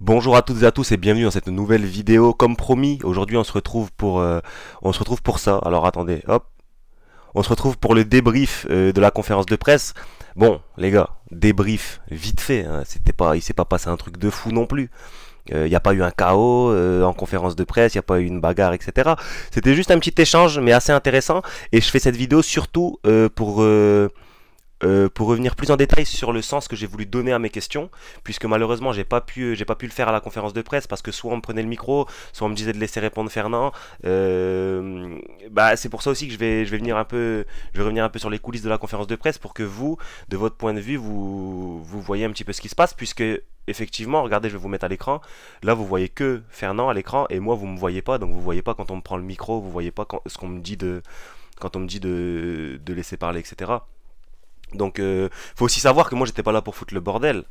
Bonjour à toutes et à tous et bienvenue dans cette nouvelle vidéo. Comme promis, aujourd'hui on se retrouve pour euh, on se retrouve pour ça. Alors attendez, hop. On se retrouve pour le débrief euh, de la conférence de presse. Bon, les gars, débrief vite fait. Hein. C'était pas, il s'est pas passé un truc de fou non plus. Il euh, a pas eu un chaos en conférence de presse, il a pas eu une bagarre, etc. C'était juste un petit échange, mais assez intéressant. Et je fais cette vidéo surtout euh, pour euh, pour revenir plus en détail sur le sens que j'ai voulu donner à mes questions, puisque malheureusement j'ai pas pu j'ai pas pu le faire à la conférence de presse parce que soit on me prenait le micro, soit on me disait de laisser répondre Fernand. Euh, bah, c'est pour ça aussi que je vais je vais venir un peu je vais revenir un peu sur les coulisses de la conférence de presse pour que vous de votre point de vue vous voyez un petit peu ce qui se passe puisque effectivement, regardez, je vais vous mettre à l'écran. Là, vous voyez que Fernand à l'écran et moi, vous me voyez pas. Donc, vous voyez pas quand on me prend le micro, vous voyez pas ce qu'on me dit de quand on me dit de laisser parler, etc. Donc, euh, faut aussi savoir que moi, j'étais pas là pour foutre le bordel.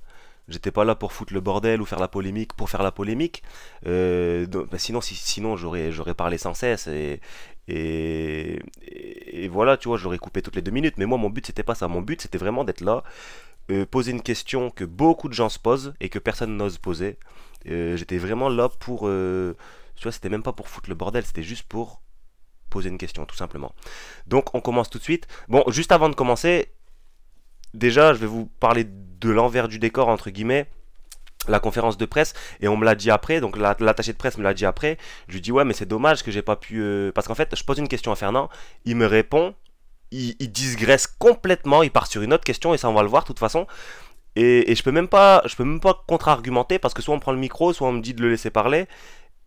J'étais pas là pour foutre le bordel ou faire la polémique pour faire la polémique. Euh, bah, sinon, sinon j'aurais, j'aurais parlé sans cesse et, et, voilà, tu vois, j'aurais coupé toutes les deux minutes. Mais moi, mon but, c'était pas ça. Mon but, c'était vraiment d'être là, euh, poser une question que beaucoup de gens se posent et que personne n'ose poser. j'étais vraiment là pour. tu vois, c'était même pas pour foutre le bordel, c'était juste pour poser une question, tout simplement. Donc, on commence tout de suite. Bon, juste avant de commencer, déjà, je vais vous parler de l'envers du décor, entre guillemets, la conférence de presse, et on me l'a dit après, donc l'attaché de presse me l'a dit après, je lui dis ouais mais c'est dommage que j'ai pas pu... Euh, parce qu'en fait, je pose une question à Fernand, il me répond, il, il digresse complètement, il part sur une autre question, et ça on va le voir de toute façon. Et, je peux même pas, je peux même pas contre-argumenter parce que soit on prend le micro, soit on me dit de le laisser parler.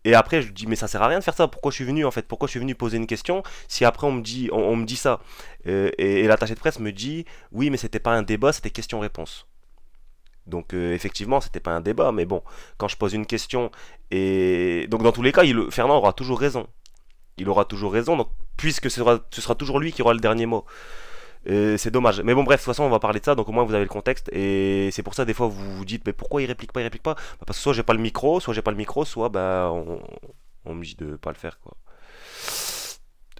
Et après, je dis, mais ça sert à rien de faire ça. Pourquoi je suis venu en fait Pourquoi je suis venu poser une question si après on me dit, on, me dit ça euh, Et, l'attaché de presse me dit, oui, mais c'était pas un débat, c'était question-réponse. Donc euh, effectivement, c'était pas un débat, mais bon, quand je pose une question et donc dans tous les cas, Fernand aura toujours raison. Il aura toujours raison, donc puisque ce sera toujours lui qui aura le dernier mot. Euh, c'est dommage. Mais bon, bref, de toute façon, on va parler de ça, donc au moins vous avez le contexte. Et c'est pour ça, des fois, vous vous dites, mais pourquoi il réplique pas, il réplique pas bah, Parce que soit j'ai pas le micro, soit j'ai pas le micro, soit bah, on, me dit de pas le faire, quoi.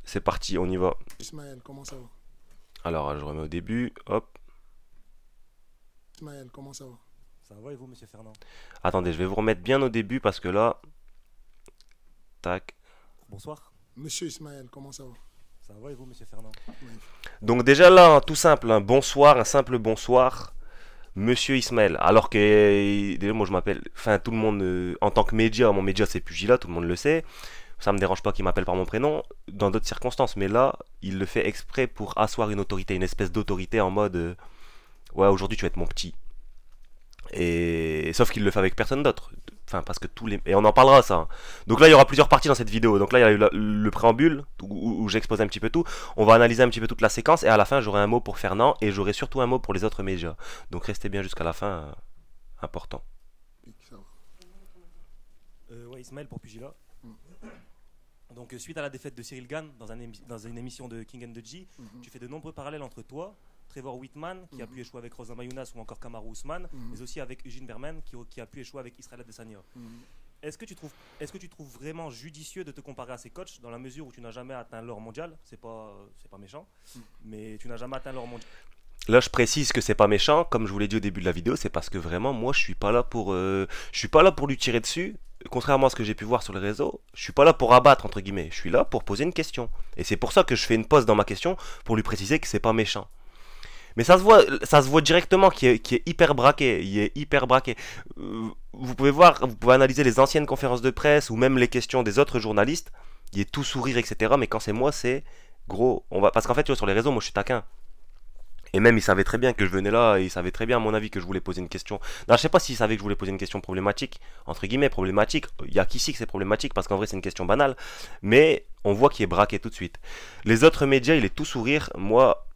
C'est parti, on y va. Ismaël, comment ça va Alors, je remets au début, hop. Ismaël, comment ça va Ça va et vous, monsieur Fernand Attendez, je vais vous remettre bien au début parce que là. Tac. Bonsoir. Monsieur Ismaël, comment ça va ça va et vous, monsieur Fernand Donc déjà là, hein, tout simple, un bonsoir, un simple bonsoir, monsieur Ismaël. Alors que, déjà moi je m'appelle, enfin tout le monde, euh, en tant que média, mon média c'est Pugila, tout le monde le sait. Ça me dérange pas qu'il m'appelle par mon prénom, dans d'autres circonstances. Mais là, il le fait exprès pour asseoir une autorité, une espèce d'autorité en mode, euh, ouais aujourd'hui tu vas être mon petit. Et sauf qu'il le fait avec personne d'autre parce que tous les. Et on en parlera ça. Hein. Donc là, il y aura plusieurs parties dans cette vidéo. Donc là, il y a eu le, préambule où, j'expose un petit peu tout. On va analyser un petit peu toute la séquence et à la fin, j'aurai un mot pour Fernand et j'aurai surtout un mot pour les autres médias. Donc restez bien jusqu'à la fin. Euh, important. Euh, ouais, Ismaël pour Pugila. Donc, euh, suite à la défaite de Cyril Gann dans, une émission de King and the G, mm-hmm. tu fais de nombreux parallèles entre toi Trevor Whitman, qui a mhm. pu échouer avec Rosa Mayunas ou encore Kamaru Ousmane, mhm. mais aussi avec Eugene Berman, qui, a pu échouer avec Israel Adesanya. Mhm. Est-ce que, tu trouves, est que tu trouves vraiment judicieux de te comparer à ces coachs dans la mesure où tu n'as jamais atteint l'or mondial C'est pas, pas méchant, mais tu n'as jamais atteint l'or mondial. Là, je précise que c'est pas méchant. Comme je vous l'ai dit au début de la vidéo, c'est parce que vraiment, moi, je suis pas là pour, euh, je suis pas là pour lui tirer dessus. Contrairement à ce que j'ai pu voir sur les réseaux, je suis pas là pour abattre entre guillemets. Je suis là pour poser une question. Et c'est pour ça que je fais une pause dans ma question pour lui préciser que c'est pas méchant. Mais ça se voit, ça se voit directement qu'il est, hyper braqué. Il est hyper braqué. Euh, vous pouvez voir, vous pouvez analyser les anciennes conférences de presse ou même les questions des autres journalistes. Il est tout sourire, etc. Mais quand c'est moi, c'est gros. On va parce qu'en fait, tu vois, sur les réseaux, moi, je suis taquin. Et même, il savait très bien que je venais là, il savait très bien, à mon avis, que je voulais poser une question. Non, je sais pas s'il savait que je voulais poser une question problématique, entre guillemets, problématique. Il n'y a qu'ici que c'est problématique, parce qu'en vrai, c'est une question banale. Mais on voit qu'il est braqué tout de suite. Les autres médias, il est tout sourire. Moi,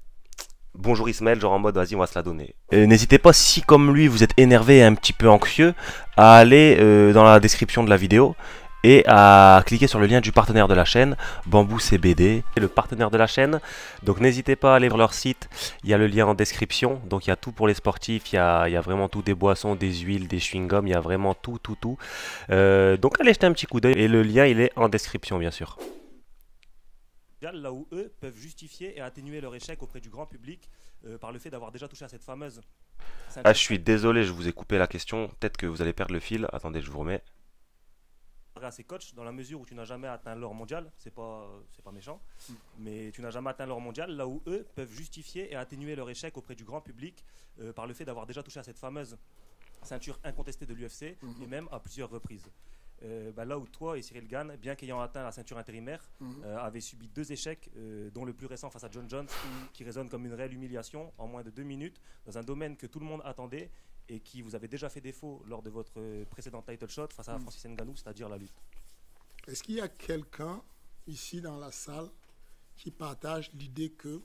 bonjour Ismaël, genre en mode vas-y on va se la donner. N'hésitez pas si comme lui vous êtes énervé et un petit peu anxieux à aller euh, dans la description de la vidéo et à cliquer sur le lien du partenaire de la chaîne, Bambou CBD, le partenaire de la chaîne. Donc n'hésitez pas à aller sur leur site, il y a le lien en description. Donc il y a tout pour les sportifs, il y a, vraiment tout, des boissons, des huiles, des chewing-gums, il y a vraiment tout, tout, tout. Euh, donc allez jeter un petit coup d'œil et le lien il est en description bien sûr là où eux peuvent justifier et atténuer leur échec auprès du grand public euh, par le fait d'avoir déjà touché à cette fameuse. Ah, je suis désolé, je vous ai coupé la question. Peut-être que vous allez perdre le fil. Attendez, je vous remets. À ces coachs, dans la mesure où tu n'as jamais atteint l'or mondial, c'est pas, c'est pas méchant, mais tu n'as jamais atteint l'or mondial, là où eux peuvent justifier et atténuer leur échec auprès du grand public euh, par le fait d'avoir déjà touché à cette fameuse ceinture incontestée de l'UFC mhm. et même à plusieurs reprises. Euh, bah, là où toi et Cyril Gann, bien qu'ayant atteint la ceinture intérimaire, mhm. euh, avaient subi deux échecs, euh, dont le plus récent face à John Jones, qui résonne comme une réelle humiliation en moins de deux minutes, dans un domaine que tout le monde attendait et qui vous avait déjà fait défaut lors de votre précédent title shot face à mhm. Francis Ngannou, c'est-à-dire la lutte. Est-ce qu'il y a quelqu'un ici dans la salle qui partage l'idée que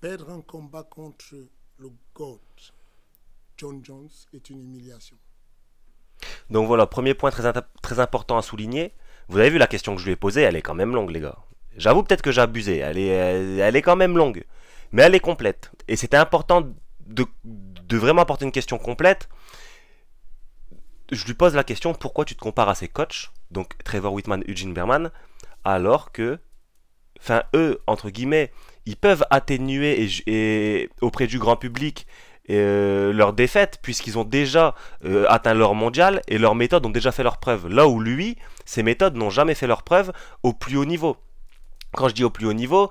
perdre un combat contre le God John Jones, est une humiliation donc voilà, premier point très, très important à souligner. Vous avez vu la question que je lui ai posée, elle est quand même longue, les gars. J'avoue peut-être que j'ai abusé, elle est, elle, est quand même longue, mais elle est complète. Et c'était important de, vraiment apporter une question complète. Je lui pose la question pourquoi tu te compares à ces coachs, donc Trevor Whitman, Eugene Berman, alors que, enfin, eux, entre guillemets, ils peuvent atténuer auprès du grand public euh, leur défaite, puisqu'ils ont déjà euh, atteint leur mondial et leurs méthodes ont déjà fait leur preuve. Là où lui, ses méthodes n'ont jamais fait leur preuve au plus haut niveau. Quand je dis au plus haut niveau,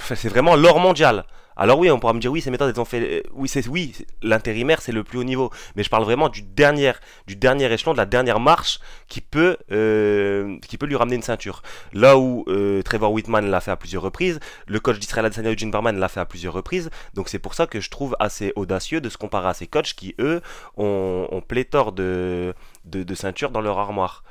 c'est vraiment l'or mondial. Alors oui, on pourra me dire oui, ces méthodes elles ont fait euh, oui, c'est oui, l'intérimaire c'est le plus haut niveau, mais je parle vraiment du dernier du dernier échelon, de la dernière marche qui peut euh, qui peut lui ramener une ceinture. Là où euh, Trevor Whitman l'a fait à plusieurs reprises, le coach d'Israël Adesanya Eugene Barman l'a fait à plusieurs reprises, donc c'est pour ça que je trouve assez audacieux de se comparer à ces coachs qui eux ont, pléthore de, de de ceintures dans leur armoire.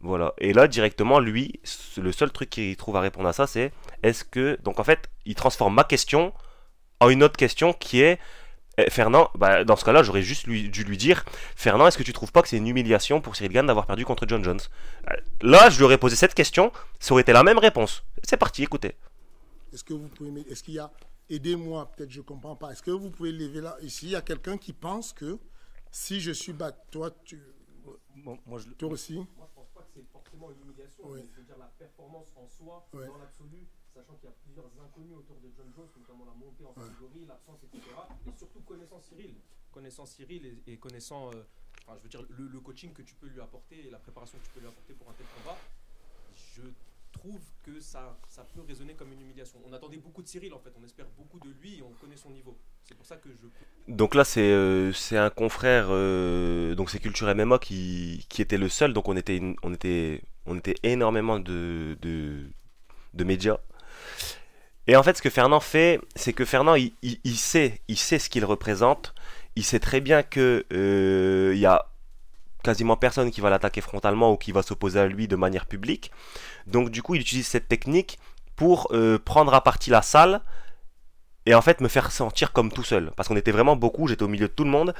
Voilà. Et là, directement, lui, le seul truc qu'il trouve à répondre à ça, c'est est-ce que. Donc, en fait, il transforme ma question une autre question qui est eh, Fernand, bah, dans ce cas-là, j'aurais juste dû lui dire Fernand, est-ce que tu trouves pas que c'est une humiliation pour Cyril Gann d'avoir perdu contre John Jones euh, Là, je lui aurais posé cette question, ça aurait été la même réponse. C'est parti, écoutez. Est-ce que vous pouvez. Est-ce qu'il y a. Aidez-moi, peut-être je ne comprends pas. Est-ce que vous pouvez lever là Ici, il y a quelqu'un qui pense que si je suis battu, toi, tu. moi, je... Toi aussi Moi, je pense pas que c'est forcément une humiliation. je veux dire, la performance en soi, dans l'absolu, sachant qu'il y a plusieurs inconnus autour de John Jones, notamment la montée en catégorie, l'absence, etc. Et surtout connaissant Cyril, connaissant Cyril et, connaissant, euh, je veux dire, le, coaching que tu peux lui apporter et la préparation que tu peux lui apporter pour un tel combat, je trouve que ça, ça peut résonner comme une humiliation. On attendait beaucoup de Cyril en fait, on espère beaucoup de lui et on connaît son niveau. C'est pour ça que je... Donc là c'est euh, un confrère, euh, donc c'est Culture MMA qui, qui était le seul, donc on était, on était, on était énormément de, de médias et en fait, ce que Fernand fait, c'est que Fernand, il, sait, il sait ce qu'il représente. Il sait très bien que il euh, y a quasiment personne qui va l'attaquer frontalement ou qui va s'opposer à lui de manière publique. Donc du coup, il utilise cette technique pour euh, prendre à partie la salle et en fait me faire sentir comme tout seul. Parce qu'on était vraiment beaucoup, j'étais au milieu de tout le monde.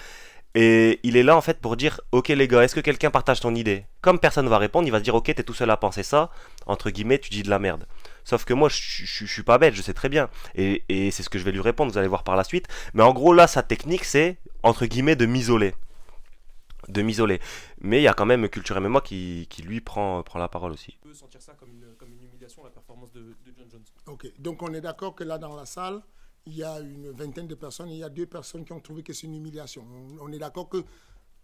Et il est là en fait pour dire Ok les gars, est-ce que quelqu'un partage ton idée Comme personne ne va répondre, il va dire Ok, t'es tout seul à penser ça. Entre guillemets, tu dis de la merde. Sauf que moi, je, je, suis pas bête, je sais très bien. Et, c'est ce que je vais lui répondre, vous allez voir par la suite. Mais en gros, là, sa technique, c'est, entre guillemets, de m'isoler. De m'isoler. Mais il y a quand même Culture et qui, qui lui prend, prend la parole aussi. On peut sentir ça comme une, humiliation, la performance de, John Jones. Ok, donc on est d'accord que là, dans la salle, il y a une vingtaine de personnes et il y a deux personnes qui ont trouvé que c'est une humiliation. On, est d'accord que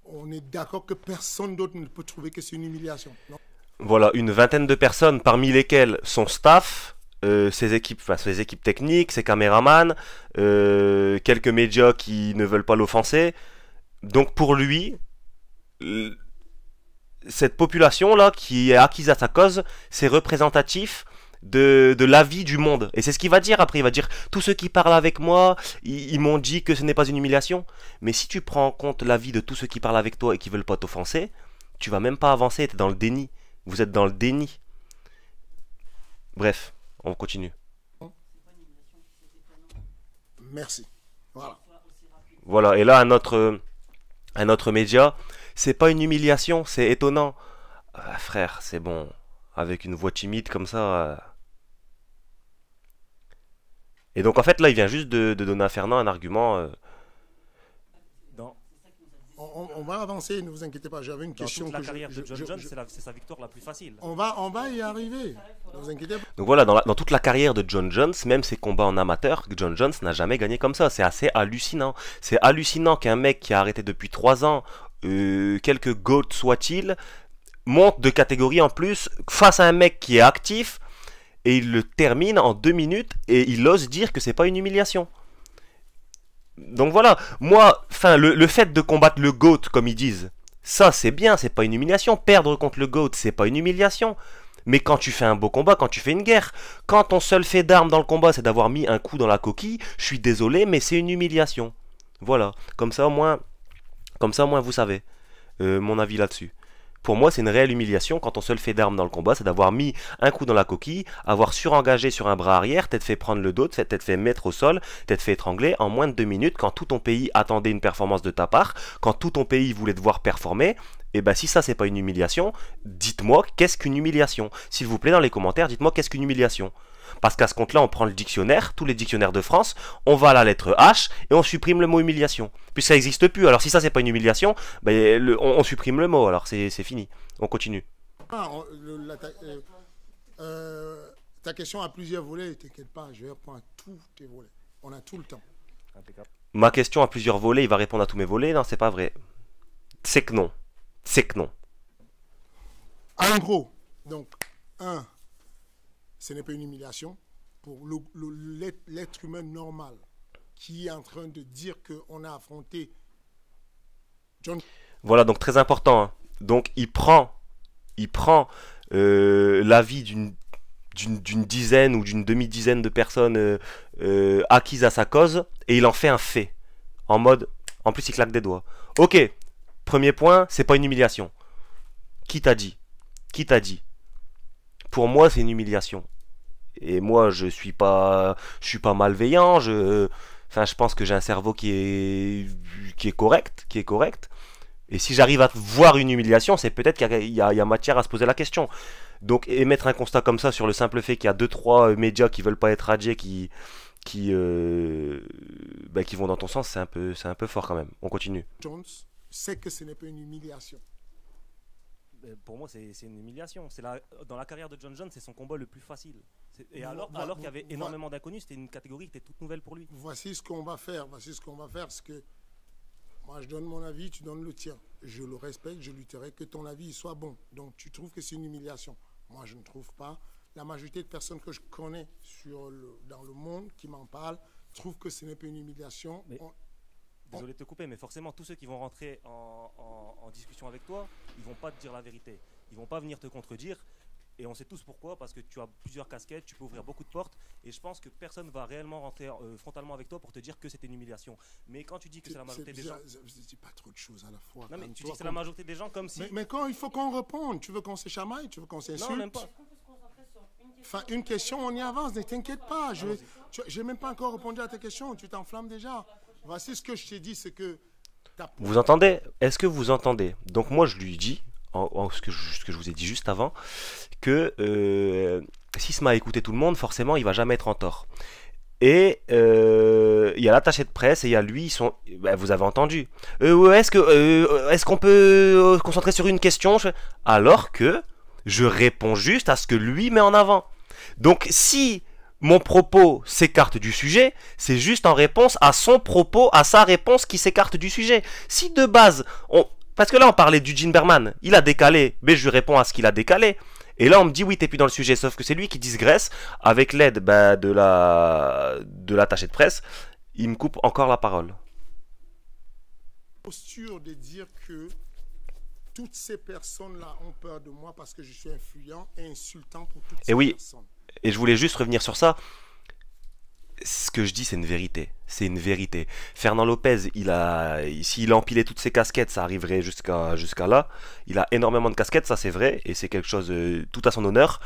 on est d'accord que personne d'autre ne peut trouver que c'est une humiliation. Non voilà, une vingtaine de personnes, parmi lesquelles son staff, euh, ses équipes, enfin, ses équipes techniques, ses caméramans, euh, quelques médias qui ne veulent pas l'offenser. Donc pour lui, cette population-là qui est acquise à sa cause, c'est représentatif de, de vie du monde. Et c'est ce qu'il va dire après. Il va dire tous ceux qui parlent avec moi, ils, m'ont dit que ce n'est pas une humiliation. Mais si tu prends en compte l'avis de tous ceux qui parlent avec toi et qui veulent pas t'offenser, tu vas même pas avancer, tu es dans le déni. Vous êtes dans le déni. Bref, on continue. Merci. Voilà. et là, un autre média, c'est pas une humiliation, c'est étonnant. Ah, frère, c'est bon. Avec une voix timide comme ça. Euh. Et donc, en fait, là, il vient juste de, donner à Fernand un argument. Euh, on, va avancer, ne vous inquiétez pas. J'avais une Dans question. Toute la carrière de John Jones, c'est sa victoire la plus facile. On va, on va y arriver. Ne vous inquiétez pas. Donc voilà, dans, toute la carrière de John Jones, même ses combats en amateur, John Jones n'a jamais gagné comme ça. C'est assez hallucinant. C'est hallucinant qu'un mec qui a arrêté depuis 3 ans, euh, quelque goat soit-il, monte de catégorie en plus face à un mec qui est actif et il le termine en 2 minutes et il ose dire que c'est pas une humiliation donc voilà, moi, le, fait de combattre le GOAT, comme ils disent, ça c'est bien, c'est pas une humiliation. Perdre contre le GOAT, c'est pas une humiliation. Mais quand tu fais un beau combat, quand tu fais une guerre, quand ton seul fait d'arme dans le combat, c'est d'avoir mis un coup dans la coquille, je suis désolé, mais c'est une humiliation. Voilà, comme ça au moins, comme ça au moins vous savez euh, mon avis là-dessus pour moi, c'est une réelle humiliation quand on se le fait d'armes dans le combat, c'est d'avoir mis un coup dans la coquille, avoir surengagé sur un bras arrière, t'être fait prendre le dos, t'être fait mettre au sol, t'être fait étrangler en moins de deux minutes quand tout ton pays attendait une performance de ta part, quand tout ton pays voulait te voir performer. Et eh bah ben, si ça c'est pas une humiliation, dites-moi qu'est-ce qu'une humiliation. S'il vous plaît dans les commentaires, dites-moi qu'est-ce qu'une humiliation. Parce qu'à ce compte-là, on prend le dictionnaire, tous les dictionnaires de France, on va à la lettre H et on supprime le mot humiliation. Puis ça n'existe plus. Alors si ça, c'est pas une humiliation, ben, on, supprime le mot. Alors c'est fini. On continue. Ah, euh, euh, ta, question a plusieurs volets. T'inquiète pas, je réponds à tous tes volets. On a tout le temps. Ma question a plusieurs volets. Il va répondre à tous mes volets. Non, c'est pas vrai. C'est que non. C'est que non. En gros, donc, un, ce n'est pas une humiliation pour l'être humain normal qui est en train de dire qu'on a affronté Voilà, donc très important. Hein. Donc il prend, il prend euh, l'avis d'une dizaine ou d'une demi-dizaine de personnes euh, euh, acquises à sa cause et il en fait un fait. En mode, en plus il claque des doigts. Ok, premier point, c'est pas une humiliation. Qui t'a dit Qui t'a dit pour moi, c'est une humiliation. Et moi, je suis pas, je suis pas malveillant. Je, enfin, je pense que j'ai un cerveau qui est, qui est correct, qui est correct. Et si j'arrive à voir une humiliation, c'est peut-être qu'il y, a matière à se poser la question. Donc émettre un constat comme ça sur le simple fait qu'il y a 2-3 euh, médias qui veulent pas être radiés, qui, qui, euh, bah, qui vont dans ton sens, c'est un, peu, un peu fort quand même. On continue. Jones sait que ce n'est pas une humiliation. Euh, pour moi, c'est une humiliation. C'est dans la carrière de John Jones, c'est son combat le plus facile. Et alors, alors qu'il y avait énormément d'inconnus, c'était une catégorie qui était toute nouvelle pour lui. Voici ce qu'on va faire. Voici ce qu'on va faire, ce que moi, je donne mon avis, tu donnes le tien. Je le respecte, je lutterai que ton avis soit bon. Donc, tu trouves que c'est une humiliation. Moi, je ne trouve pas. La majorité de personnes que je connais sur dans le monde qui m'en parlent trouvent que ce n'est pas une humiliation désolé de te couper, mais forcément, tous ceux qui vont rentrer en, discussion avec toi, ils vont pas te dire la vérité. Ils vont pas venir te contredire. Et on sait tous pourquoi, parce que tu as plusieurs casquettes, tu peux ouvrir beaucoup de portes, et je pense que personne va réellement rentrer euh, frontalement avec toi pour te dire que c'était une humiliation. Mais quand tu dis que c'est la majorité des gens, je dis pas trop de choses à la fois. Non mais tu dis que c'est la majorité des gens comme si. Mais, quand il faut qu'on réponde, tu veux qu'on s'échamaille tu veux qu'on s'insulte. Non, même pas. Enfin, une question, on y avance, ne t'inquiète pas. Je n'ai même pas encore répondu à ta question, tu t'enflammes déjà. Voici bah, ce que je t'ai dit, c'est que... Vous entendez Est-ce que vous entendez Donc moi, je lui dis, en, ce, que je, que je, vous ai dit juste avant, que euh, ce m'a écouté tout le monde, forcément, il va jamais être en tort. Et euh, il y a l'attaché de presse et il y a lui, ils sont, bah, vous avez entendu. Euh, est-ce que euh, est-ce qu'on peut se concentrer sur une question Alors que je réponds juste à ce que lui met en avant. Donc si mon propos s'écarte du sujet, c'est juste en réponse à son propos, à sa réponse qui s'écarte du sujet. Si de base, parce que là on parlait du jean Berman, il a décalé, mais je réponds à ce qu'il a décalé. Et là on me dit oui t'es plus dans le sujet, sauf que c'est lui qui digresse avec l'aide bah, de la de l'attaché de presse, il me coupe encore la parole. Posture de dire que toutes ces personnes là ont peur de moi parce que je suis influent et insultant pour toutes ces oui. Et je voulais juste revenir sur ça. Ce que je dis, c'est une vérité. C'est une vérité. Fernand Lopez, il a, s'il empilait toutes ses casquettes, ça arriverait jusqu'à là. Il a énormément de casquettes, ça c'est vrai, et c'est quelque chose euh, tout à son honneur.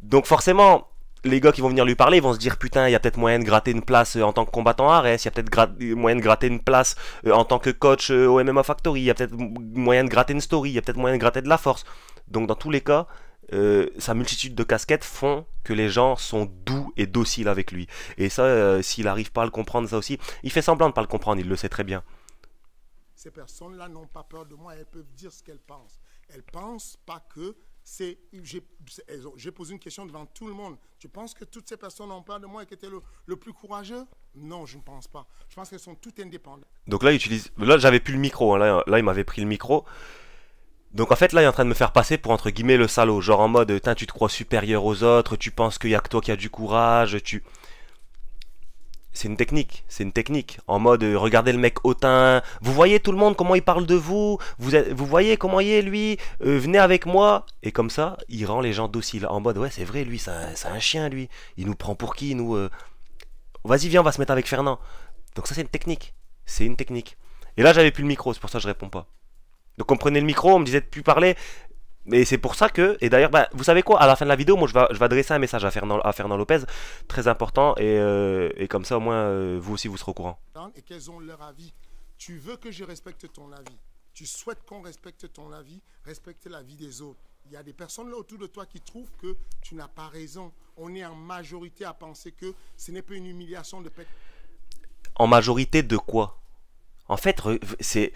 Donc forcément, les gars qui vont venir lui parler ils vont se dire putain il y a peut-être moyen de gratter une place euh, en tant que combattant à il y a peut-être moyen de gratter une place euh, en tant que coach au MMA Factory, il y a peut-être moyen de gratter une story, il y a peut-être moyen de gratter de la force. Donc dans tous les cas, euh, sa multitude de casquettes font que les gens sont doux et dociles avec lui. Et ça, euh, s'il n'arrive pas à le comprendre, ça aussi, il fait semblant de ne pas le comprendre, il le sait très bien. Ces personnes-là n'ont pas peur de moi, elles peuvent dire ce qu'elles pensent. Elles pensent pas que c'est. J'ai posé une question devant tout le monde. Tu penses que toutes ces personnes ont peur de moi et que tu le, plus courageux non, je ne pense pas. Je pense qu'elles sont toutes indépendantes. Donc là, j'avais plus le micro. Hein. là, il m'avait pris le micro. Donc en fait là il est en train de me faire passer pour entre guillemets le salaud, genre en mode tu te crois supérieur aux autres, tu penses qu'il y a que toi qui a du courage, tu... C'est une technique, c'est une technique, en mode euh, regardez le mec hautain, vous voyez tout le monde comment il parle de vous, vous, vous voyez comment il est lui, euh, venez avec moi, et comme ça il rend les gens dociles, en mode ouais c'est vrai lui, c'est un, chien lui, il nous prend pour qui, nous... Euh Vas-y viens on va se mettre avec Fernand. Donc ça c'est une technique, c'est une technique. Et là j'avais plus le micro, c'est pour ça que je réponds pas. Donc on prenait le micro, on me disait de plus parler. Et c'est pour ça que, et d'ailleurs, bah, vous savez quoi, à la fin de la vidéo, moi je vais, je adresser un message à Fernand, Lopez, très important, et, euh, comme ça au moins euh, vous aussi vous serez au courant. Et qu'elles ont leur avis Tu veux que je respecte ton avis, tu souhaites qu'on respecte ton avis, respecte l'avis des autres. Il y a des personnes là autour de toi qui trouvent que tu n'as pas raison. On est en majorité à penser que ce n'est pas une humiliation de En majorité de quoi En fait, c'est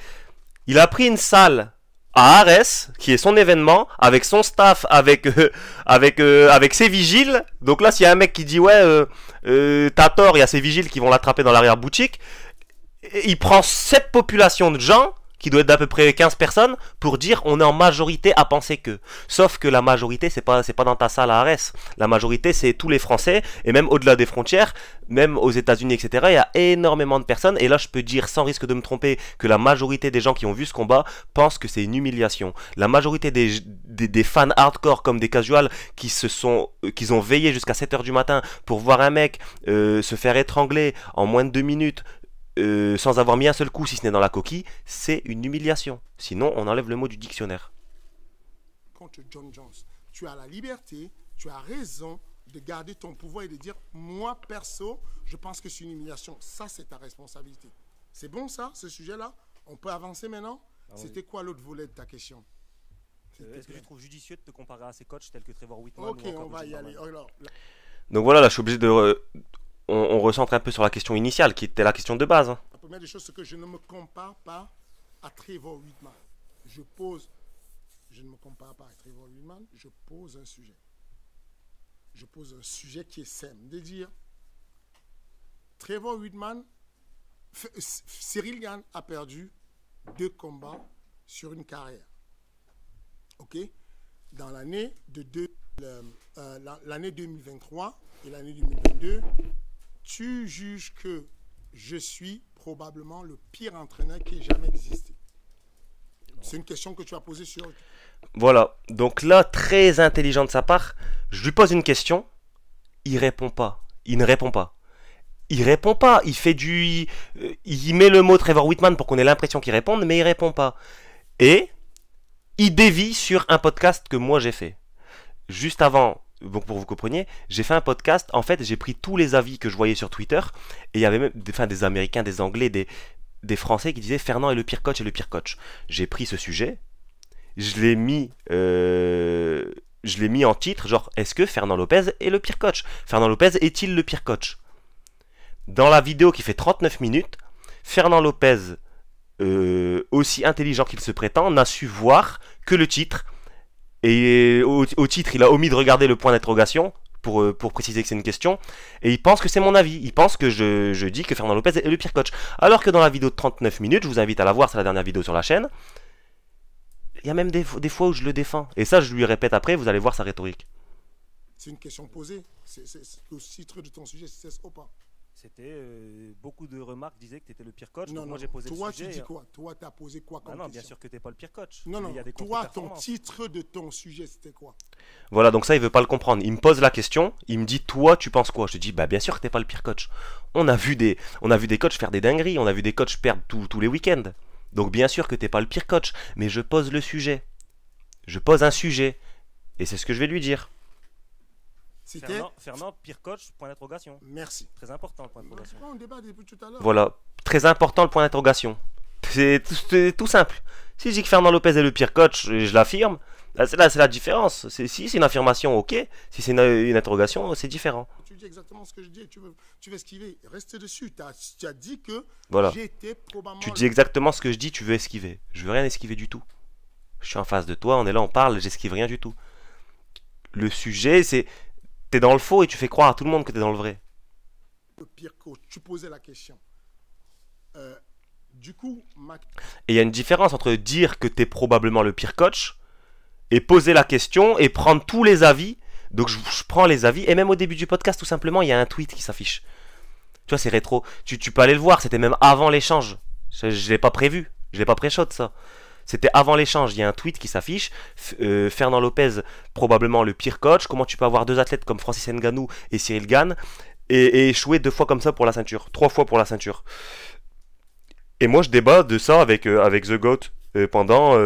il a pris une salle à Ares, qui est son événement, avec son staff, avec euh, avec euh, avec ses vigiles. Donc là, s'il y a un mec qui dit ouais, euh, euh t'as tort, il y a ses vigiles qui vont l'attraper dans l'arrière boutique. Il prend cette population de gens qui doit être d'à peu près 15 personnes, pour dire on est en majorité à penser que. Sauf que la majorité, c'est pas, c'est pas dans ta salle à Arès. La majorité, c'est tous les Français, et même au-delà des frontières, même aux États-Unis, etc. Il y a énormément de personnes, et là, je peux dire sans risque de me tromper que la majorité des gens qui ont vu ce combat pensent que c'est une humiliation. La majorité des, des, fans hardcore comme des casuals qui se sont, euh, qui ont veillé jusqu'à 7h du matin pour voir un mec euh, se faire étrangler en moins de 2 minutes euh, sans avoir mis un seul coup, si ce n'est dans la coquille, c'est une humiliation. Sinon, on enlève le mot du dictionnaire. Contre John Jones, tu as la liberté, tu as raison de garder ton pouvoir et de dire moi perso, je pense que c'est une humiliation. Ça, c'est ta responsabilité. C'est bon ça, ce sujet-là On peut avancer maintenant ah C'était quoi l'autre volet de ta question euh, Est-ce que tu trouves judicieux de te comparer à ces coachs tels que Trevor Whitman Ok, on va y aller. Donc voilà, là, je suis obligé de on, recentre un peu sur la question initiale, qui était la question de base. Hein. La première des choses, c'est que je ne me compare pas à Trevor Whitman. Je pose, je ne me compare pas à Trevor Whitman, je pose un sujet. Je pose un sujet qui est simple, de dire Trevor Whitman, Cyril Gann a perdu deux combats sur une carrière. OK Dans l'année de euh, euh, l'année 2023 et l'année 2022, tu juges que je suis probablement le pire entraîneur qui ait jamais existé C'est une question que tu as posée sur... Voilà, donc là, très intelligent de sa part, je lui pose une question, il répond pas, il ne répond pas. Il répond pas, il fait du... Euh, il met le mot Trevor Whitman pour qu'on ait l'impression qu'il réponde, mais il répond pas. Et il dévie sur un podcast que moi j'ai fait. Juste avant donc pour vous compreniez, j'ai fait un podcast. En fait, j'ai pris tous les avis que je voyais sur Twitter et il y avait même des, des Américains, des Anglais, des, Français qui disaient Fernand est le pire coach et le pire coach. J'ai pris ce sujet, je l'ai mis. Euh, je l'ai mis en titre, genre, est-ce que Fernand Lopez est le pire coach Fernand Lopez est-il le pire coach Dans la vidéo qui fait 39 minutes, Fernand Lopez, euh, aussi intelligent qu'il se prétend, n'a su voir que le titre et euh, au, titre, il a omis de regarder le point d'interrogation pour, euh, pour préciser que c'est une question. Et il pense que c'est mon avis. Il pense que je, je dis que Fernand Lopez est le pire coach. Alors que dans la vidéo de 39 minutes, je vous invite à la voir, c'est la dernière vidéo sur la chaîne. Il y a même des, des fois où je le défends. Et ça, je lui répète après, vous allez voir sa rhétorique. C'est une question posée. C'est le titre de ton sujet, c'est ou pas c'était euh, beaucoup de remarques disaient que tu étais le pire coach. Non, moi j'ai posé le sujet. Tu dis quoi Toi, tu as posé quoi comme Non, bien sûr que tu n'es pas le pire coach. Non, non, toi, ton titre de ton sujet, c'était quoi Voilà, donc ça, il veut pas le comprendre. Il me pose la question, il me dit Toi, tu penses quoi Je te dis Bah, bien sûr que tu pas le pire coach. On a, vu des, on a vu des coachs faire des dingueries, on a vu des coachs perdre tous les week-ends. Donc, bien sûr que tu pas le pire coach, mais je pose le sujet. Je pose un sujet. Et c'est ce que je vais lui dire. Fernand, pire coach, point d'interrogation. Merci. Très important le point d'interrogation. On débat depuis tout à l'heure. Voilà, très important le point d'interrogation. C'est tout, tout, simple. Si je dis que Fernand Lopez est le pire coach, je l'affirme. Là, c'est la différence. Si c'est une affirmation, ok. Si c'est une, interrogation, c'est différent. Tu dis exactement ce que je dis. Tu veux, tu veux esquiver. Reste dessus. Tu as, dit que voilà. j'étais probablement. Tu dis exactement ce que je dis. Tu veux esquiver. Je veux rien esquiver du tout. Je suis en face de toi. On est là, on parle. J'esquive rien du tout. Le sujet, c'est t'es dans le faux et tu fais croire à tout le monde que t'es dans le vrai. Le pire coach, tu posais la question. Euh, du coup, Et il y a une différence entre dire que t'es probablement le pire coach et poser la question et prendre tous les avis. Donc je, prends les avis et même au début du podcast, tout simplement, il y a un tweet qui s'affiche. Tu vois, c'est rétro. Tu, peux aller le voir, c'était même avant l'échange. Je, je l'ai pas prévu, je l'ai pas pré ça. C'était avant l'échange, il y a un tweet qui s'affiche. Euh, Fernand Lopez, probablement le pire coach. Comment tu peux avoir deux athlètes comme Francis Nganou et Cyril Gann et, échouer deux fois comme ça pour la ceinture Trois fois pour la ceinture Et moi, je débat de ça avec, euh, avec The Goat euh, pendant,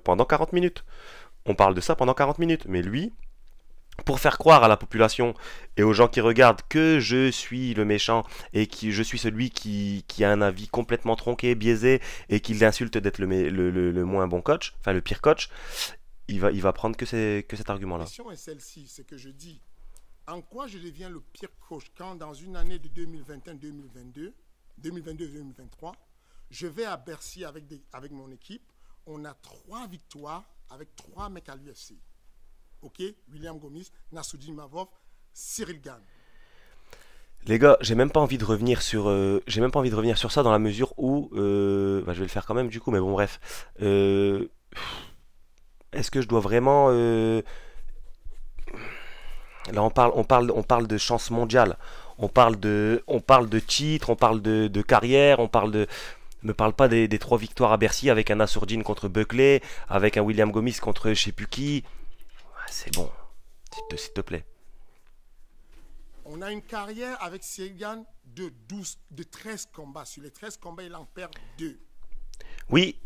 pendant 40 minutes. On parle de ça pendant 40 minutes. Mais lui, pour faire croire à la population et aux gens qui regardent que je suis le méchant et que je suis celui qui, qui a un avis complètement tronqué, biaisé et qu'il l'insulte d'être le, le, le, moins bon coach, enfin le pire coach, il va, il va prendre que, que cet argument-là. La question est celle-ci, c'est que je dis, en quoi je deviens le pire coach quand dans une année de 2021-2022, 2022-2023, je vais à Bercy avec, des, avec mon équipe, on a trois victoires avec trois mecs à l'UFC ok, William Gomis, Mavov, Cyril Gann. Les gars, j'ai même pas envie de revenir sur, euh, j'ai même pas envie de revenir sur ça dans la mesure où, euh, bah, je vais le faire quand même du coup, mais bon bref, euh, est-ce que je dois vraiment, là on parle, on parle, on parle de chance mondiale, on parle de, on parle de titre, on parle de, carrière, on parle de, me parle pas des, trois victoires à Bercy avec un Assourdine contre Buckley, avec un William Gomis contre je sais plus qui. Ah, c'est bon. S'il te, plaît. On a une carrière avec Sirigan de 12, de 13 combats. Sur les 13 combats, il en perd 2. Oui,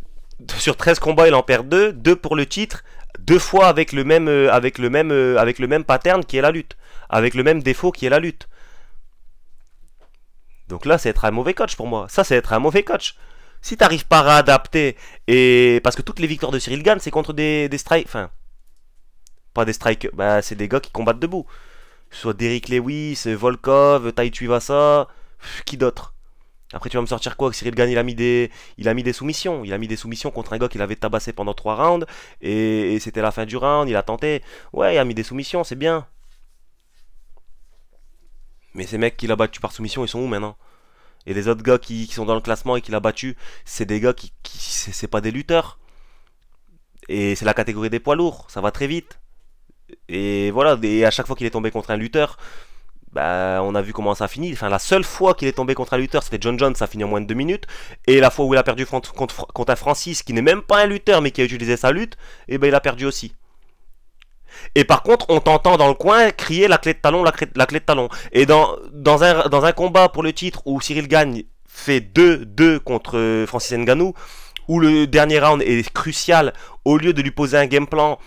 sur 13 combats, il en perd 2. 2 pour le titre, deux fois avec le même, euh, avec le même, euh, avec le même pattern qui est la lutte. Avec le même défaut qui est la lutte. Donc là, c'est être un mauvais coach pour moi. Ça, c'est être un mauvais coach. Si t'arrives pas à adapter, et parce que toutes les victoires de Cyril c'est contre des, strikes, enfin, pas des strikers. Bah, c'est des gars qui combattent debout. Soit Derrick Lewis, Volkov, Tai Tuivasa, qui d'autre Après, tu vas me sortir quoi Cyril Gagne il a mis des, il a mis des soumissions. Il a mis des soumissions contre un gars qu'il avait tabassé pendant 3 rounds. Et, c'était la fin du round, il a tenté. Ouais, il a mis des soumissions, c'est bien. Mais ces mecs qu'il a battu par soumission, ils sont où maintenant et les autres gars qui, sont dans le classement et qu'il a battu, c'est des gars qui c'est pas des lutteurs. Et c'est la catégorie des poids lourds, ça va très vite. Et voilà, et à chaque fois qu'il est tombé contre un lutteur, bah, on a vu comment ça finit, Enfin, la seule fois qu'il est tombé contre un lutteur, c'était John Jones, ça finit en moins de 2 minutes. Et la fois où il a perdu contre, un Francis, qui n'est même pas un lutteur, mais qui a utilisé sa lutte, et eh ben il a perdu aussi. Et par contre, on t'entend dans le coin crier la clé de talon, la clé, de talon. Et dans, dans, un, dans un combat pour le titre où Cyril gagne fait 2-2 contre euh, Francis Ngannou, où le dernier round est crucial, au lieu de lui poser un game plan,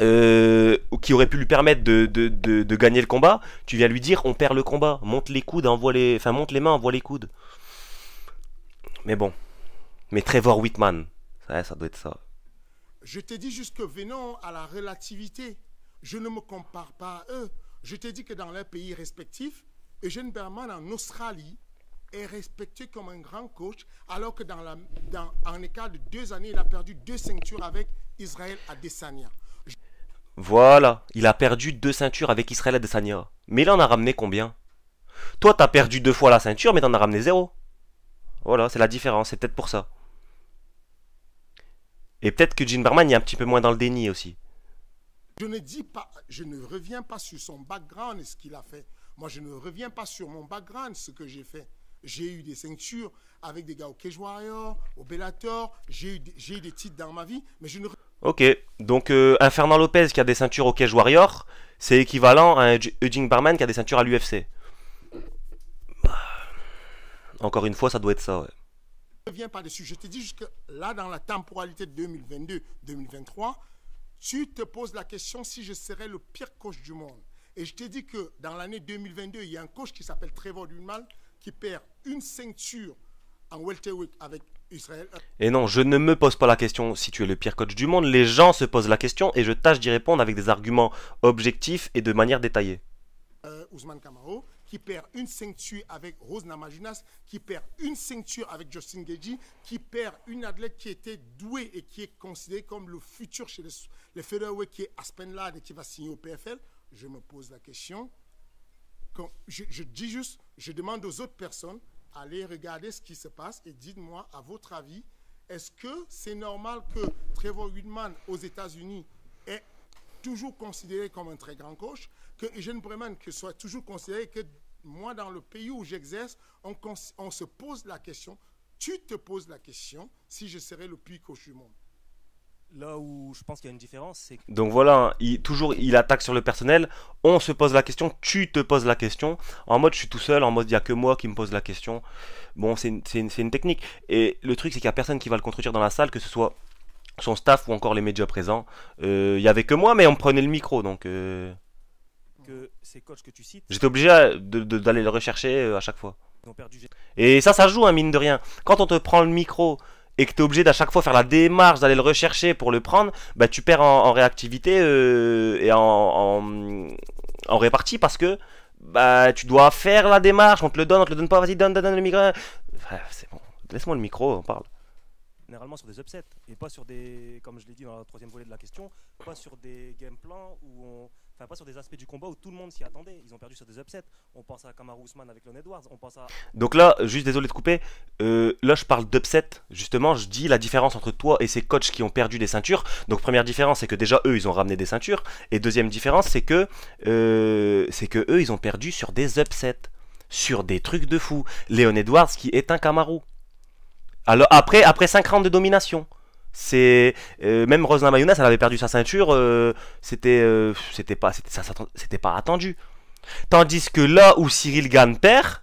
euh, qui aurait pu lui permettre de, de, de, gagner le combat, tu viens lui dire on perd le combat, monte les coudes, envoie les, enfin monte les mains, envoie les coudes. Mais bon, mais Trevor Whitman, ça doit être ça. Je t'ai dit jusque venant à la relativité, je ne me compare pas à eux. Je t'ai dit que dans leurs pays respectifs, Eugene Berman en Australie est respecté comme un grand coach, alors que dans la, dans, en écart de deux années, il a perdu deux ceintures avec Israël à Desania. Voilà, il a perdu deux ceintures avec Israël Adesanya. Mais il en a ramené combien Toi, t'as perdu deux fois la ceinture, mais t'en as ramené zéro. Voilà, c'est la différence, c'est peut-être pour ça. Et peut-être que Jim Barman est un petit peu moins dans le déni aussi. Je ne dis pas, je ne reviens pas sur son background et ce qu'il a fait. Moi, je ne reviens pas sur mon background, ce que j'ai fait. J'ai eu des ceintures avec des gars au Cage Warrior, au Bellator, j'ai eu, eu, des titres dans ma vie, mais je ne... Ok, donc euh, un Fernand Lopez qui a des ceintures au Cage Warrior, c'est équivalent à un Eugene Barman qui a des ceintures à l'UFC. Bah, encore une fois, ça doit être ça, ouais. Je ne viens pas dessus. Je te dis juste que là, dans la temporalité 2022-2023, tu te poses la question si je serais le pire coach du monde. Et je t'ai dit que dans l'année 2022, il y a un coach qui s'appelle Trevor Dunmal qui perd une ceinture en welterweight avec et non, je ne me pose pas la question si tu es le pire coach du monde. Les gens se posent la question et je tâche d'y répondre avec des arguments objectifs et de manière détaillée. Euh, Ousmane Kamaro, qui perd une ceinture avec Rose Namajunas, qui perd une ceinture avec Justin Gedi, qui perd une athlète qui était douée et qui est considérée comme le futur chez les, les qui est Aspen Lad et qui va signer au PFL. Je me pose la question. Quand je, je dis juste, je demande aux autres personnes allez regarder ce qui se passe et dites-moi, à votre avis, est-ce que c'est normal que Trevor Whitman aux États-Unis est toujours considéré comme un très grand coach, que Eugene Breman que soit toujours considéré que moi, dans le pays où j'exerce, on, on se pose la question, tu te poses la question si je serais le plus coach du monde. Là où je pense qu'il y a une différence, c'est Donc voilà, hein, toujours il attaque sur le personnel, on se pose la question, tu te poses la question, en mode je suis tout seul, en mode il n'y a que moi qui me pose la question. Bon, c'est une, technique. Et le truc, c'est qu'il n'y a personne qui va le contredire dans la salle, que ce soit son staff ou encore les médias présents. Euh, il y n'y avait que moi, mais on me prenait le micro, donc... Euh, que tu cites... J'étais obligé d'aller le rechercher euh, à chaque fois. Et ça, ça joue, hein, mine de rien. Quand on te prend le micro et que tu es obligé d'à chaque fois faire la démarche d'aller le rechercher pour le prendre, bah tu perds en, réactivité euh, et en, en, répartie parce que bah tu dois faire la démarche, on te le donne, on te le donne pas, vas-y donne, donne, donne le micro. c'est bon, laisse-moi le micro, on parle. Généralement sur des upsets et pas sur des, comme je l'ai dit dans la troisième volet de la question, pas sur des game plans où on enfin pas sur des aspects du combat où tout le monde s'y attendait. Ils ont perdu sur des upsets. On pense à Kamaru Usman avec Leon Edwards, on pense à... Donc là, juste désolé de couper, euh, là je parle d'upsets. justement, je dis la différence entre toi et ces coachs qui ont perdu des ceintures. Donc première différence, c'est que déjà eux, ils ont ramené des ceintures. Et deuxième différence, c'est que, euh, c'est que eux, ils ont perdu sur des upsets. Sur des trucs de fou. Léon Edwards qui est un Kamaru. Alors après, après 5 rounds de domination. C'est euh, même Rosna Mayounas, elle avait perdu sa ceinture, euh, c'était euh, c'était pas c'était pas attendu. Tandis que là où Cyril Gann perd,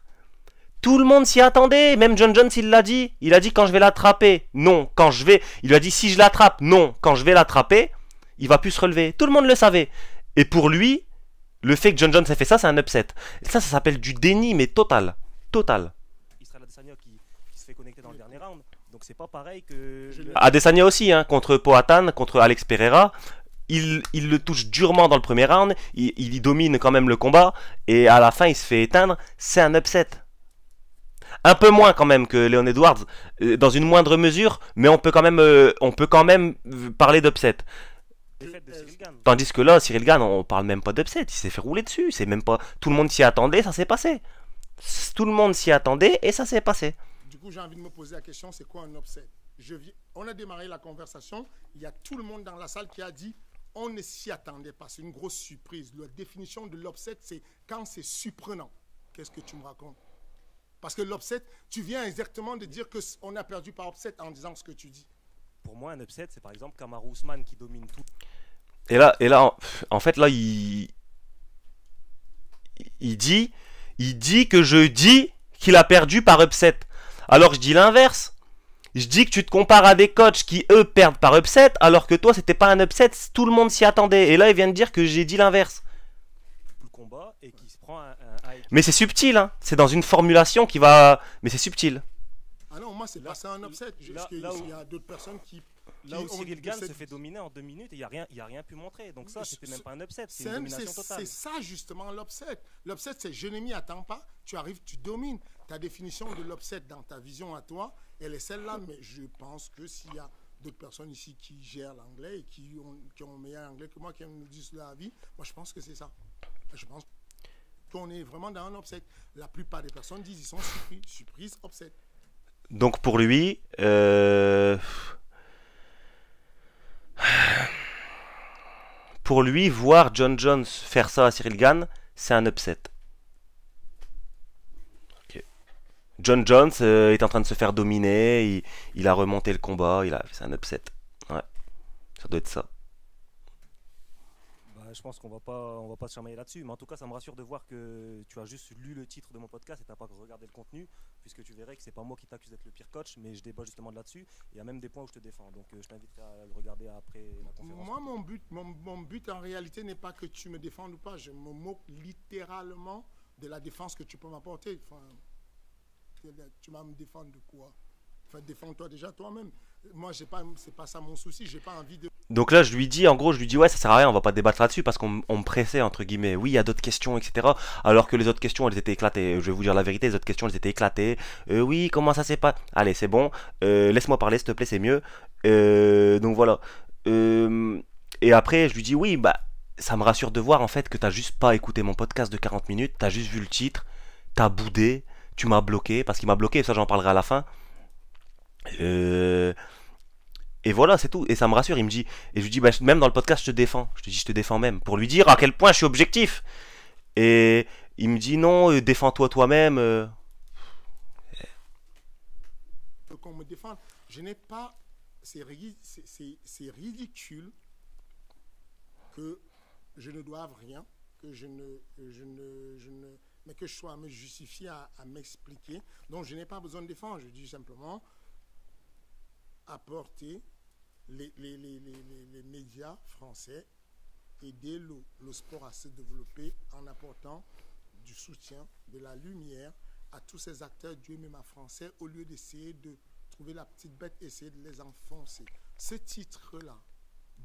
tout le monde s'y attendait, même John Jones il l'a dit, il a dit quand je vais l'attraper, non, quand je vais, il a dit si je l'attrape, non, quand je vais l'attraper, il va plus se relever. Tout le monde le savait. Et pour lui, le fait que John Jones ait fait ça, c'est un upset. ça ça s'appelle du déni mais total, total. qui se fait connecter dans le dernier round c'est pas pareil que. Adesanya aussi, hein, contre Poatan, contre Alex Pereira. Il, le touche durement dans le premier round, il, y domine quand même le combat, et à la fin il se fait éteindre, c'est un upset. Un peu moins quand même que Leon Edwards, euh, dans une moindre mesure, mais on peut quand même, euh, on peut quand même euh, parler d'upset. Tandis que là, Cyril Gann, on parle même pas d'upset, il s'est fait rouler dessus, c'est même pas. Tout le monde s'y attendait, ça s'est passé. Tout le monde s'y attendait et ça s'est passé j'ai envie de me poser la question, c'est quoi un upset je On a démarré la conversation, il y a tout le monde dans la salle qui a dit, on ne s'y attendait pas, c'est une grosse surprise. La définition de l'upset, c'est quand c'est surprenant. Qu'est-ce que tu me racontes Parce que l'upset, tu viens exactement de dire que qu'on a perdu par upset en disant ce que tu dis. Pour moi, un upset, c'est par exemple Kamaru Ousmane qui domine tout. Et là, et là en fait, là, il, il dit, il dit que je dis qu'il a perdu par upset. Alors je dis l'inverse. Je dis que tu te compares à des coachs qui eux perdent par upset, alors que toi c'était pas un upset, tout le monde s'y attendait. Et là il vient de dire que j'ai dit l'inverse. Mais c'est subtil, hein. c'est dans une formulation qui va. Mais c'est subtil. Ah non, moi, c'est passé un « upset. Il y a d'autres personnes qui. Là où Cyril se fait dominer en deux minutes, il n'y a, rien, a rien pu montrer. Donc, ça, c'était même pas un upset, c'est ça, justement, l'upset. L'upset, c'est je n'ai mis, attends pas, tu arrives, tu domines. Ta définition de l'upset dans ta vision à toi, elle est celle-là, mais je pense que s'il y a d'autres personnes ici qui gèrent l'anglais et qui ont, qui ont meilleur anglais que moi, qui nous disent la vie, moi, je pense que c'est ça. Je pense qu'on est vraiment dans un upset. La plupart des personnes disent ils sont surpris, surprises, upset. Donc pour lui, euh, pour lui, voir John Jones faire ça à Cyril Gann, c'est un upset. John Jones euh, est en train de se faire dominer, il, a remonté le combat, il a... c'est un upset. Ouais, ça doit être ça je pense qu'on va pas, on va pas se chamailler là-dessus. Mais en tout cas, ça me rassure de voir que tu as juste lu le titre de mon podcast et n'as pas regardé le contenu, puisque tu verrais que c'est pas moi qui t'accuse d'être le pire coach, mais je débat justement là-dessus. Il y a même des points où je te défends. Donc, euh, je t'invite à le regarder après la conférence. Moi, mon but, mon, but en réalité n'est pas que tu me défendes ou pas. Je me moque littéralement de la défense que tu peux m'apporter. tu vas me défendre de quoi Enfin, défends-toi déjà toi-même. Moi, j'ai pas, c'est pas ça mon souci. J'ai pas envie de donc là, je lui dis, en gros, je lui dis, ouais, ça sert à rien, on va pas débattre là-dessus parce qu'on me pressait, entre guillemets. Oui, il y a d'autres questions, etc. Alors que les autres questions, elles étaient éclatées. Je vais vous dire la vérité, les autres questions, elles étaient éclatées. Euh, oui, comment ça s'est pas. Allez, c'est bon, euh, laisse-moi parler, s'il te plaît, c'est mieux. Euh, donc voilà. Euh, et après, je lui dis, oui, bah, ça me rassure de voir en fait que t'as juste pas écouté mon podcast de 40 minutes, t'as juste vu le titre, t'as boudé, tu m'as bloqué, parce qu'il m'a bloqué, ça j'en parlerai à la fin. Euh. Et voilà, c'est tout. Et ça me rassure. Il me dit, et je lui dis, bah, même dans le podcast, je te défends. Je te dis, je te défends même. Pour lui dire à quel point je suis objectif. Et il me dit, non, euh, défends-toi toi-même. Qu'on euh. me défende. Je n'ai pas. C'est ridicule que je ne doive rien, que je ne. Je ne, je ne mais que je sois à me justifier, à m'expliquer. Donc, je n'ai pas besoin de défendre. Je dis simplement apporter les, les, les, les, médias français aider le, le sport à se développer en apportant du soutien, de la lumière à tous ces acteurs du MMA français au lieu d'essayer de trouver la petite bête, essayer de les enfoncer. Ce titre-là,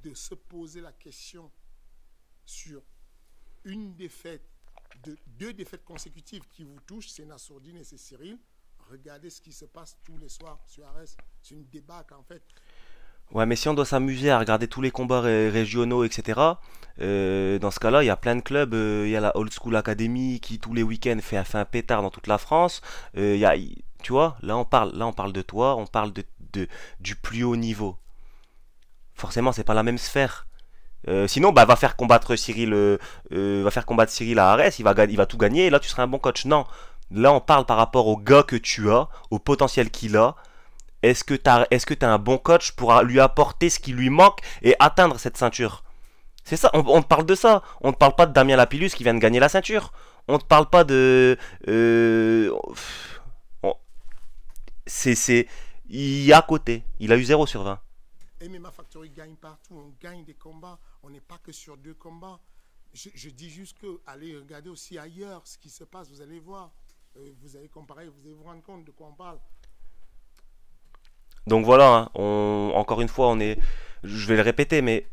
de se poser la question sur une défaite, de, deux défaites consécutives qui vous touchent, c'est Nassourdine et c'est Cyril. Regardez ce qui se passe tous les soirs sur Arès. C'est une débâcle en fait. Ouais, mais si on doit s'amuser à regarder tous les combats régionaux, etc., euh, dans ce cas-là, il y a plein de clubs. Euh, il y a la Old School Academy qui, tous les week-ends, fait, un- pétard dans toute la France. Euh, y a, tu vois, là on, parle, là, on parle de toi, on parle de, du plus haut niveau. Forcément, c'est pas la même sphère. sinon, bah, va faire combattre Cyril, va faire combattre Cyril à Ares. il va, il va tout gagner, et là, tu seras un bon coach. Non. Là, on parle par rapport au gars que tu as, au potentiel qu'il a, est-ce que tu est un bon coach pour lui apporter ce qui lui manque et atteindre cette ceinture C'est ça, on, te parle de ça. On ne parle pas de Damien Lapillus qui vient de gagner la ceinture. On te parle pas de... Euh, c'est... Il y a côté. Il a eu 0 sur 20. MMA Factory gagne partout. On gagne des combats. On n'est pas que sur deux combats. Je, je, dis juste que allez regarder aussi ailleurs ce qui se passe. Vous allez voir. Euh, vous allez comparer. Vous allez vous rendre compte de quoi on parle. Donc voilà, hein, encore une fois, on est, je vais le répéter, mais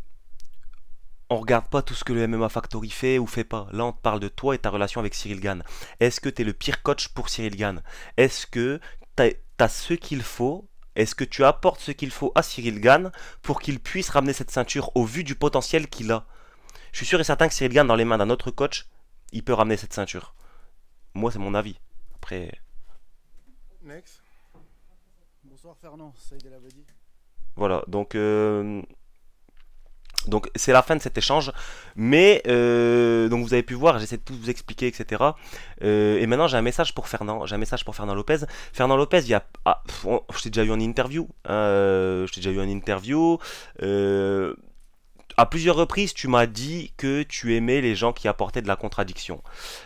on regarde pas tout ce que le MMA Factory fait ou fait pas. Là, on parle de toi et ta relation avec Cyril Gann. Est-ce que tu es le pire coach pour Cyril Gann Est-ce que tu ce qu'il faut Est-ce que tu apportes ce qu'il faut à Cyril Gann pour qu'il puisse ramener cette ceinture au vu du potentiel qu'il a Je suis sûr et certain que Cyril Gann, dans les mains d'un autre coach, il peut ramener cette ceinture. Moi, c'est mon avis. Après. Next. Voilà, donc euh, donc c'est la fin de cet échange, mais euh, donc vous avez pu voir, j'essaie de tout vous expliquer, etc. Euh, et maintenant j'ai un message pour Fernand, j'ai un message pour Fernand Lopez. Fernand Lopez, il y a, ah, je t'ai déjà eu en interview, hein, je t'ai déjà eu en interview. à plusieurs reprises, tu m'as dit que tu aimais les gens qui apportaient de la contradiction.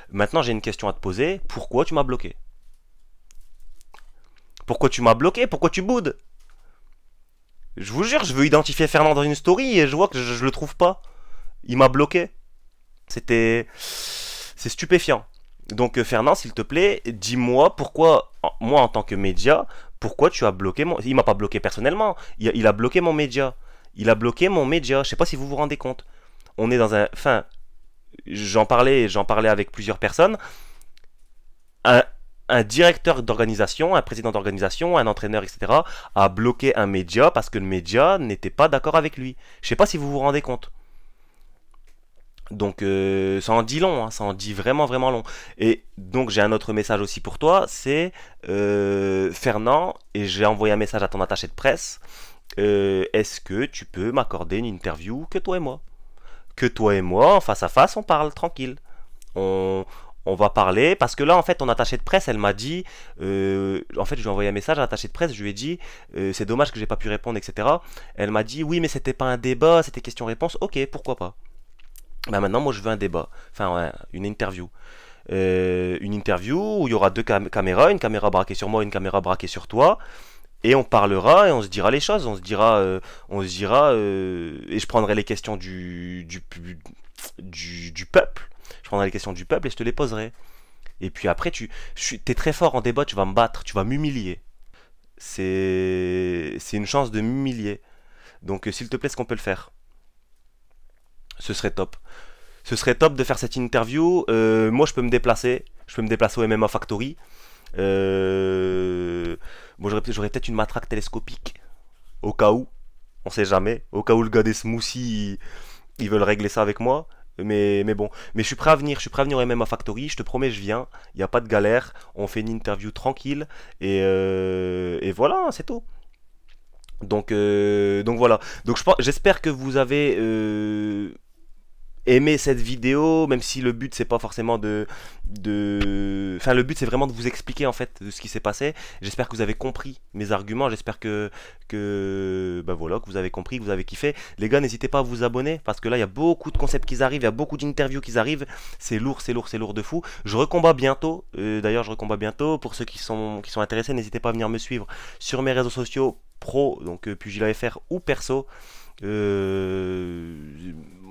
Maintenant, j'ai une question à te poser. Pourquoi tu m'as bloqué pourquoi tu m'as bloqué Pourquoi tu boudes Je vous jure, je veux identifier Fernand dans une story et je vois que je, le trouve pas. Il m'a bloqué. C'était. C'est stupéfiant. Donc euh, Fernand, s'il te plaît, dis-moi pourquoi, moi en tant que média, pourquoi tu as bloqué mon... Il m'a pas bloqué personnellement, il a, bloqué mon média. Il a bloqué mon média, je sais pas si vous vous rendez compte. On est dans un... Enfin, j'en parlais, j'en parlais avec plusieurs personnes. Un, un directeur d'organisation, un président d'organisation, un entraîneur, etc., a bloqué un média parce que le média n'était pas d'accord avec lui. Je sais pas si vous vous rendez compte. Donc euh, ça en dit long, hein, ça en dit vraiment vraiment long. Et donc j'ai un autre message aussi pour toi, c'est euh, Fernand, et j'ai envoyé un message à ton attaché de presse, euh, est-ce que tu peux m'accorder une interview que toi et moi Que toi et moi, en face à face, on parle tranquille. On, on va parler. Parce que là, en fait, on attaché de presse, elle m'a dit. Euh, en fait, je lui ai envoyé un message à l'attaché de presse, je lui ai dit euh, c'est dommage que j'ai pas pu répondre, etc. Elle m'a dit oui, mais c'était pas un débat, c'était question-réponse. Ok, pourquoi pas bah maintenant, moi, je veux un débat. Enfin, une interview. Euh, une interview où il y aura deux caméras, une caméra braquée sur moi, une caméra braquée sur toi et on parlera et on se dira les choses, on se dira, on se dira, et je prendrai les questions du du, du, du peuple je prendrai les questions du peuple et je te les poserai. Et puis après, tu es très fort en débat, tu vas me battre, tu vas m'humilier. C'est une chance de m'humilier. Donc euh, s'il te plaît, est-ce qu'on peut le faire Ce serait top. Ce serait top de faire cette interview. Euh, moi, je peux me déplacer. Je peux me déplacer au MMA Factory. Euh... Bon, j'aurais peut-être une matraque télescopique. Au cas où. On sait jamais. Au cas où le gars des smoothies, ils veulent régler ça avec moi. Mais, bon, mais je suis prêt à venir, je suis prêt à venir même MMA Factory, je te promets, je viens, il n'y a pas de galère, on fait une interview tranquille, et, euh, voilà, c'est tout. Donc, euh, donc voilà, donc j'espère que vous avez... Euh, Aimer cette vidéo, même si le but c'est pas forcément de, de, enfin le but c'est vraiment de vous expliquer en fait de ce qui s'est passé. J'espère que vous avez compris mes arguments, j'espère que que bah voilà que vous avez compris, que vous avez kiffé. Les gars, n'hésitez pas à vous abonner parce que là il y a beaucoup de concepts qui arrivent, il y a beaucoup d'interviews qui arrivent. C'est lourd, c'est lourd, c'est lourd de fou. Je recombats bientôt. Euh, d'ailleurs, je recombats bientôt. Pour ceux qui sont qui sont intéressés, n'hésitez pas à venir me suivre sur mes réseaux sociaux pro, donc euh, FR ou perso. Euh,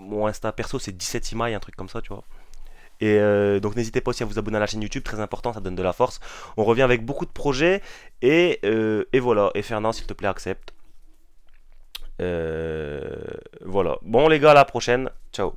mon Insta perso, c'est 17 emails, un truc comme ça, tu vois. Et euh, donc n'hésitez pas aussi à vous abonner à la chaîne YouTube, très important, ça donne de la force. On revient avec beaucoup de projets. Et, euh, voilà, et Fernand, s'il te plaît, accepte. Euh, voilà. Bon les gars, à la prochaine. Ciao.